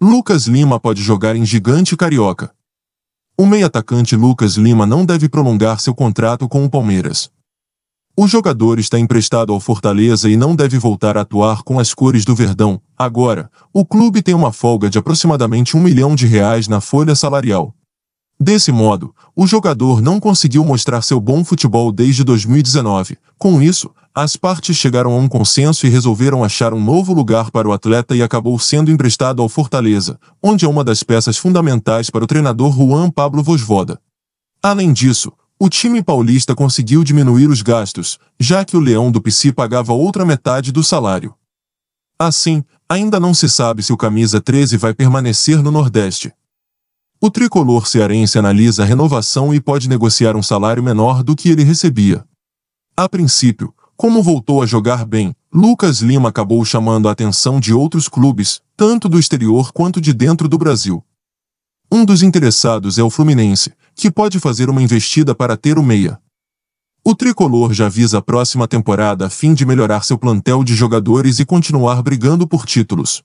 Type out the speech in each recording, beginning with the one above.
Lucas Lima pode jogar em gigante carioca. O meio-atacante Lucas Lima não deve prolongar seu contrato com o Palmeiras. O jogador está emprestado ao Fortaleza e não deve voltar a atuar com as cores do Verdão. Agora, o clube tem uma folga de aproximadamente um milhão de reais na folha salarial. Desse modo, o jogador não conseguiu mostrar seu bom futebol desde 2019. Com isso, as partes chegaram a um consenso e resolveram achar um novo lugar para o atleta e acabou sendo emprestado ao Fortaleza, onde é uma das peças fundamentais para o treinador Juan Pablo Vosvoda. Além disso, o time paulista conseguiu diminuir os gastos, já que o Leão do Pici pagava outra metade do salário. Assim, ainda não se sabe se o camisa 13 vai permanecer no Nordeste. O tricolor cearense analisa a renovação e pode negociar um salário menor do que ele recebia. A princípio, como voltou a jogar bem, Lucas Lima acabou chamando a atenção de outros clubes, tanto do exterior quanto de dentro do Brasil. Um dos interessados é o Fluminense, que pode fazer uma investida para ter o meia. O tricolor já visa a próxima temporada a fim de melhorar seu plantel de jogadores e continuar brigando por títulos.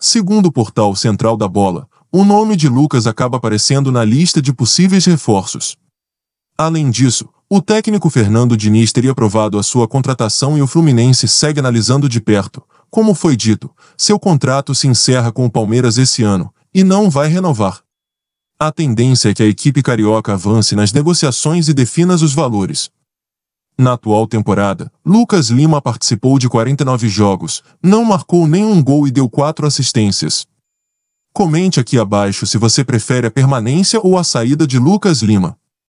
Segundo o portal Central da Bola, o nome de Lucas acaba aparecendo na lista de possíveis reforços. Além disso, o técnico Fernando Diniz teria aprovado a sua contratação e o Fluminense segue analisando de perto. Como foi dito, seu contrato se encerra com o Palmeiras esse ano e não vai renovar. A tendência é que a equipe carioca avance nas negociações e defina os valores. Na atual temporada, Lucas Lima participou de 49 jogos, não marcou nenhum gol e deu 4 assistências. Comente aqui abaixo se você prefere a permanência ou a saída de Lucas Lima.